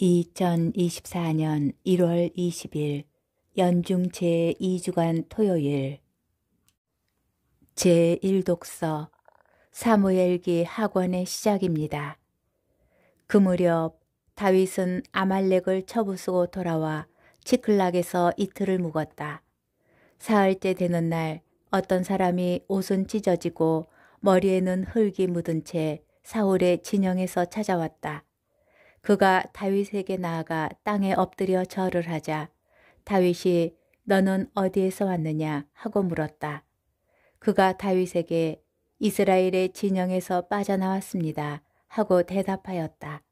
2024년 1월 20일 연중 제2주간 토요일 제1독서 사무엘기 학원의 시작입니다. 그 무렵 다윗은 아말렉을 처부수고 돌아와 치클락에서 이틀을 묵었다. 사흘째 되는 날 어떤 사람이 옷은 찢어지고 머리에는 흙이 묻은 채 사울의 진영에서 찾아왔다. 그가 다윗에게 나아가 땅에 엎드려 절을 하자 다윗이 너는 어디에서 왔느냐 하고 물었다. 그가 다윗에게 이스라엘의 진영에서 빠져나왔습니다 하고 대답하였다.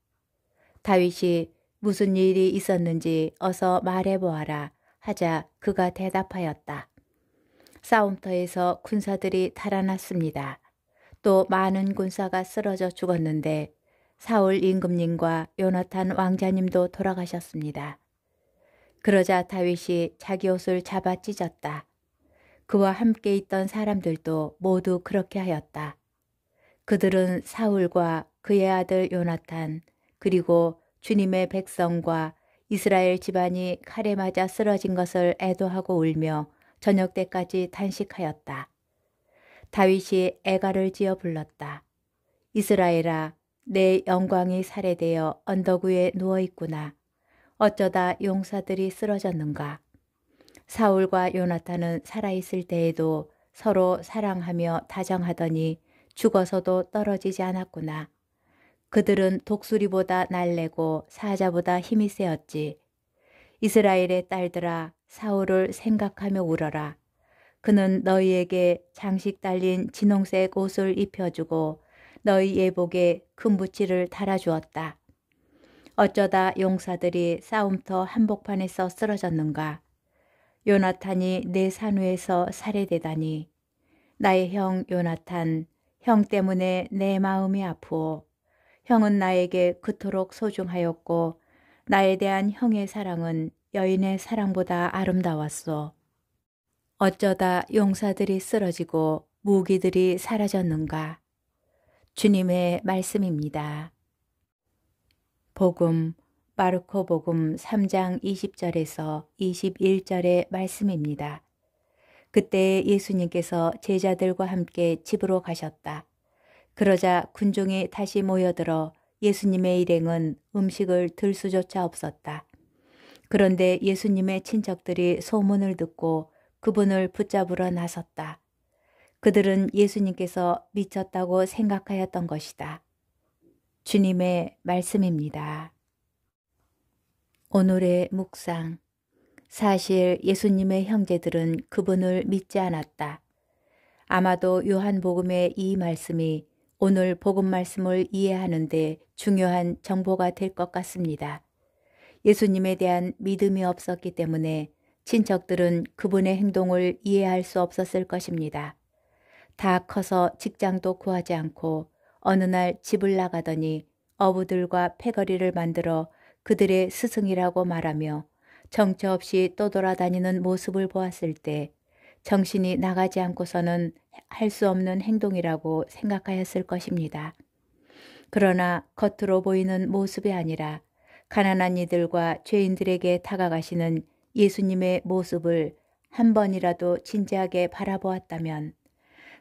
다윗이 무슨 일이 있었는지 어서 말해보아라 하자 그가 대답하였다. 싸움터에서 군사들이 달아났습니다. 또 많은 군사가 쓰러져 죽었는데 사울 임금님과 요나탄 왕자님도 돌아가셨습니다. 그러자 다윗이 자기 옷을 잡아 찢었다. 그와 함께 있던 사람들도 모두 그렇게 하였다. 그들은 사울과 그의 아들 요나탄 그리고 주님의 백성과 이스라엘 집안이 칼에 맞아 쓰러진 것을 애도하고 울며 저녁 때까지 탄식하였다 다윗이 애가를 지어 불렀다. 이스라엘아 내 영광이 살해되어 언덕 위에 누워 있구나. 어쩌다 용사들이 쓰러졌는가. 사울과 요나탄은 살아있을 때에도 서로 사랑하며 다정하더니 죽어서도 떨어지지 않았구나. 그들은 독수리보다 날래고 사자보다 힘이 세었지. 이스라엘의 딸들아 사울을 생각하며 울어라. 그는 너희에게 장식 달린 진홍색 옷을 입혀주고 너희 예복에 금붙이를 달아주었다. 어쩌다 용사들이 싸움터 한복판에서 쓰러졌는가. 요나탄이 내 산위에서 살해되다니. 나의 형 요나탄, 형 때문에 내 마음이 아프오. 형은 나에게 그토록 소중하였고 나에 대한 형의 사랑은 여인의 사랑보다 아름다웠소. 어쩌다 용사들이 쓰러지고 무기들이 사라졌는가. 주님의 말씀입니다. 복음 마르코 복음 3장 20절에서 21절의 말씀입니다. 그때 예수님께서 제자들과 함께 집으로 가셨다. 그러자 군중이 다시 모여들어 예수님의 일행은 음식을 들 수조차 없었다. 그런데 예수님의 친척들이 소문을 듣고 그분을 붙잡으러 나섰다. 그들은 예수님께서 미쳤다고 생각하였던 것이다. 주님의 말씀입니다. 오늘의 묵상. 사실 예수님의 형제들은 그분을 믿지 않았다. 아마도 요한복음의 이 말씀이 오늘 복음 말씀을 이해하는데 중요한 정보가 될 것 같습니다. 예수님에 대한 믿음이 없었기 때문에 친척들은 그분의 행동을 이해할 수 없었을 것입니다. 다 커서 직장도 구하지 않고 어느 날 집을 나가더니 어부들과 패거리를 만들어 그들의 스승이라고 말하며 정처없이 떠돌아다니는 모습을 보았을 때 정신이 나가지 않고서는 할 수 없는 행동이라고 생각하였을 것입니다. 그러나 겉으로 보이는 모습이 아니라 가난한 이들과 죄인들에게 다가가시는 예수님의 모습을 한 번이라도 진지하게 바라보았다면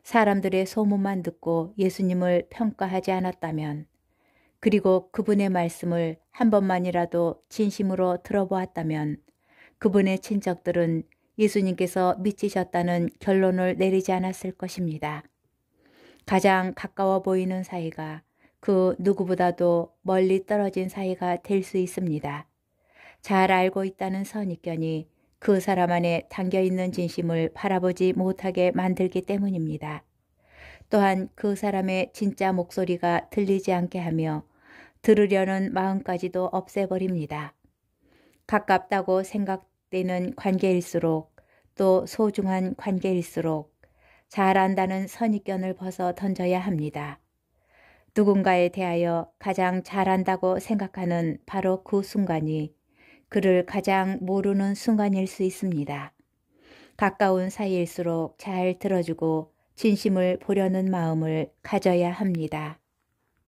사람들의 소문만 듣고 예수님을 평가하지 않았다면 그리고 그분의 말씀을 한 번만이라도 진심으로 들어보았다면 그분의 친척들은 예수님께서 미치셨다는 결론을 내리지 않았을 것입니다. 가장 가까워 보이는 사이가 그 누구보다도 멀리 떨어진 사이가 될 수 있습니다. 잘 알고 있다는 선입견이 그 사람 안에 담겨 있는 진심을 바라보지 못하게 만들기 때문입니다. 또한 그 사람의 진짜 목소리가 들리지 않게 하며 들으려는 마음까지도 없애버립니다. 가깝다고 생각되는 관계일수록 또 소중한 관계일수록 잘한다는 선입견을 벗어 던져야 합니다. 누군가에 대하여 가장 잘한다고 생각하는 바로 그 순간이 그를 가장 모르는 순간일 수 있습니다. 가까운 사이일수록 잘 들어주고 진심을 보려는 마음을 가져야 합니다.